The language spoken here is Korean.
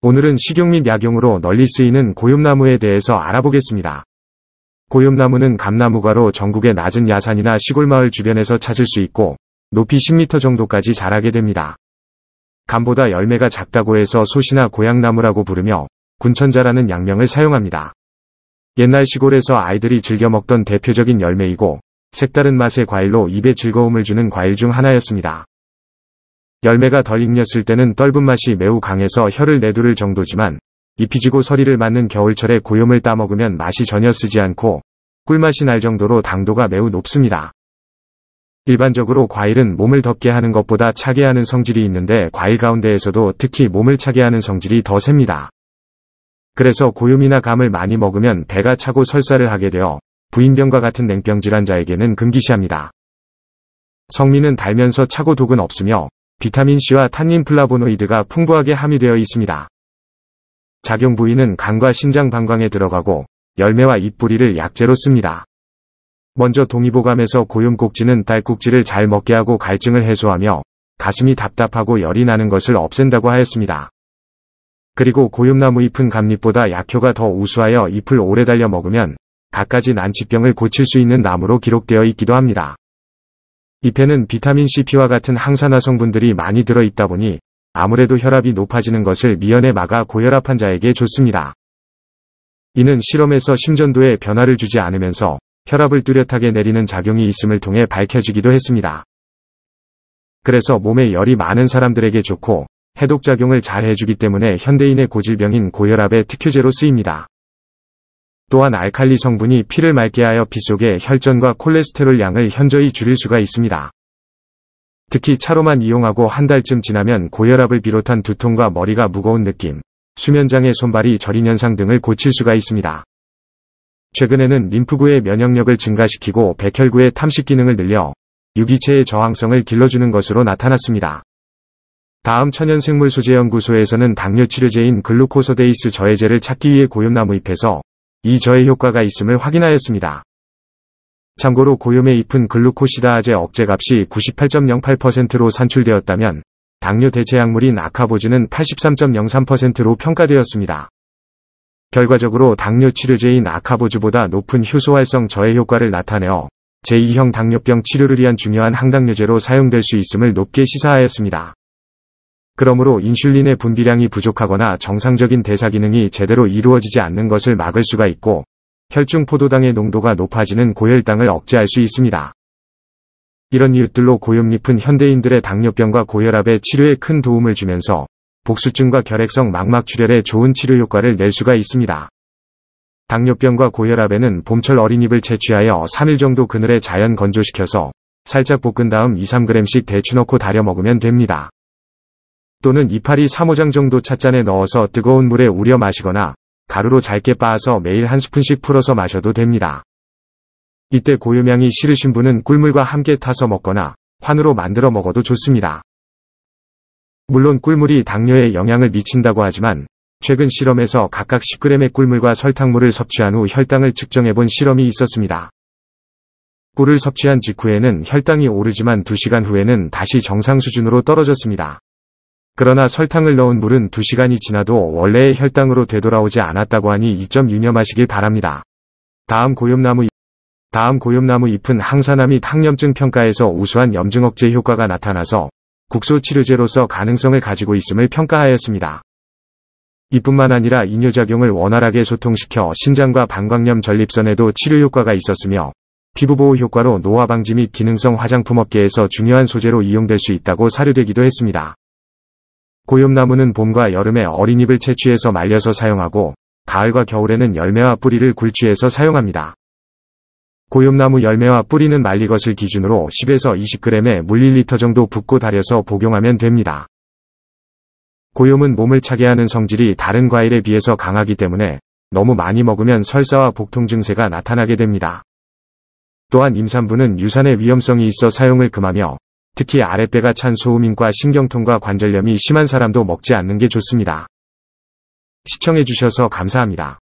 오늘은 식용 및 약용으로 널리 쓰이는 고엽나무에 대해서 알아보겠습니다. 고엽나무는 감나무가로 전국의 낮은 야산이나 시골마을 주변에서 찾을 수 있고 높이 10m 정도까지 자라게 됩니다. 감보다 열매가 작다고 해서 소시나 고향나무라고 부르며 군천자라는 양명을 사용합니다. 옛날 시골에서 아이들이 즐겨 먹던 대표적인 열매이고 색다른 맛의 과일로 입에 즐거움을 주는 과일 중 하나였습니다. 열매가 덜 익렸을 때는 떫은 맛이 매우 강해서 혀를 내두를 정도지만 잎이 지고 서리를 맞는 겨울철에 고염을 따먹으면 맛이 전혀 쓰지 않고 꿀맛이 날 정도로 당도가 매우 높습니다. 일반적으로 과일은 몸을 덥게 하는 것보다 차게 하는 성질이 있는데 과일 가운데에서도 특히 몸을 차게 하는 성질이 더 셉니다. 그래서 고염이나 감을 많이 먹으면 배가 차고 설사를 하게 되어 부인병과 같은 냉병 질환자에게는 금기시합니다. 성미는 달면서 차고 독은 없으며 비타민C와 탄닌 플라보노이드가 풍부하게 함유되어 있습니다. 작용 부위는 간과 신장 방광에 들어가고 열매와 잎뿌리를 약재로 씁니다. 먼저 동의보감에서 고염꼭지는 딸꾹지를잘 먹게 하고 갈증을 해소하며 가슴이 답답하고 열이 나는 것을 없앤다고 하였습니다. 그리고 고염나무 잎은 감잎보다 약효가 더 우수하여 잎을 오래 달려 먹으면 갖가지 난치병을 고칠 수 있는 나무로 기록되어 있기도 합니다. 잎에는 비타민CP와 같은 항산화 성분들이 많이 들어있다 보니 아무래도 혈압이 높아지는 것을 미연에 막아 고혈압 환자에게 좋습니다. 이는 실험에서 심전도에 변화를 주지 않으면서 혈압을 뚜렷하게 내리는 작용이 있음을 통해 밝혀지기도 했습니다. 그래서 몸에 열이 많은 사람들에게 좋고 해독작용을 잘 해주기 때문에 현대인의 고질병인 고혈압의 특효제로 쓰입니다. 또한 알칼리 성분이 피를 맑게 하여 피 속의 혈전과 콜레스테롤 양을 현저히 줄일 수가 있습니다. 특히 차로만 이용하고 한 달쯤 지나면 고혈압을 비롯한 두통과 머리가 무거운 느낌, 수면장애 손발이 저린 현상 등을 고칠 수가 있습니다. 최근에는 림프구의 면역력을 증가시키고 백혈구의 탐식 기능을 늘려 유기체의 저항성을 길러주는 것으로 나타났습니다. 다음 천연생물소재연구소에서는 당뇨치료제인 글루코서데이스 저해제를 찾기 위해 고엽나무잎에서 이 저의 효과가 있음을 확인하였습니다. 참고로 고염의 잎은 글루코시다아제 억제값이 98.08%로 산출되었다면 당뇨 대체약물인 아카보즈는 83.03%로 평가되었습니다. 결과적으로 당뇨 치료제인 아카보즈보다 높은 효소활성 저해 효과를 나타내어 제2형 당뇨병 치료를 위한 중요한 항당뇨제로 사용될 수 있음을 높게 시사하였습니다. 그러므로 인슐린의 분비량이 부족하거나 정상적인 대사 기능이 제대로 이루어지지 않는 것을 막을 수가 있고 혈중 포도당의 농도가 높아지는 고혈당을 억제할 수 있습니다. 이런 이웃들로 고엽잎은 현대인들의 당뇨병과 고혈압의 치료에 큰 도움을 주면서 복수증과 결핵성 망막출혈에 좋은 치료 효과를 낼 수가 있습니다. 당뇨병과 고혈압에는 봄철 어린잎을 채취하여 3일 정도 그늘에 자연 건조시켜서 살짝 볶은 다음 2-3g씩 데쳐 넣고 달여 먹으면 됩니다. 또는 이파리 3호장 정도 찻잔에 넣어서 뜨거운 물에 우려 마시거나 가루로 잘게 빻아서 매일 한 스푼씩 풀어서 마셔도 됩니다. 이때 고유명이 싫으신 분은 꿀물과 함께 타서 먹거나 환으로 만들어 먹어도 좋습니다. 물론 꿀물이 당뇨에 영향을 미친다고 하지만 최근 실험에서 각각 10g의 꿀물과 설탕물을 섭취한 후 혈당을 측정해본 실험이 있었습니다. 꿀을 섭취한 직후에는 혈당이 오르지만 2시간 후에는 다시 정상 수준으로 떨어졌습니다. 그러나 설탕을 넣은 물은 2시간이 지나도 원래의 혈당으로 되돌아오지 않았다고 하니 이점 유념하시길 바랍니다. 다음 고염나무 다음 고염나무 잎은 항산화 및 항염증 평가에서 우수한 염증 억제 효과가 나타나서 국소치료제로서 가능성을 가지고 있음을 평가하였습니다. 이뿐만 아니라 이뇨작용을 원활하게 소통시켜 신장과 방광염 전립선에도 치료 효과가 있었으며 피부보호 효과로 노화 방지 및 기능성 화장품 업계에서 중요한 소재로 이용될 수 있다고 사료되기도 했습니다. 고염나무는 봄과 여름에 어린잎을 채취해서 말려서 사용하고 가을과 겨울에는 열매와 뿌리를 굴취해서 사용합니다. 고염나무 열매와 뿌리는 말리 것을 기준으로 10에서 20g의 물 1리터 정도 붓고 달여서 복용하면 됩니다. 고염은 몸을 차게 하는 성질이 다른 과일에 비해서 강하기 때문에 너무 많이 먹으면 설사와 복통 증세가 나타나게 됩니다. 또한 임산부는 유산의 위험성이 있어 사용을 금하며 특히 아랫배가 찬 소음인과 신경통과 관절염이 심한 사람도 먹지 않는 게 좋습니다. 시청해주셔서 감사합니다.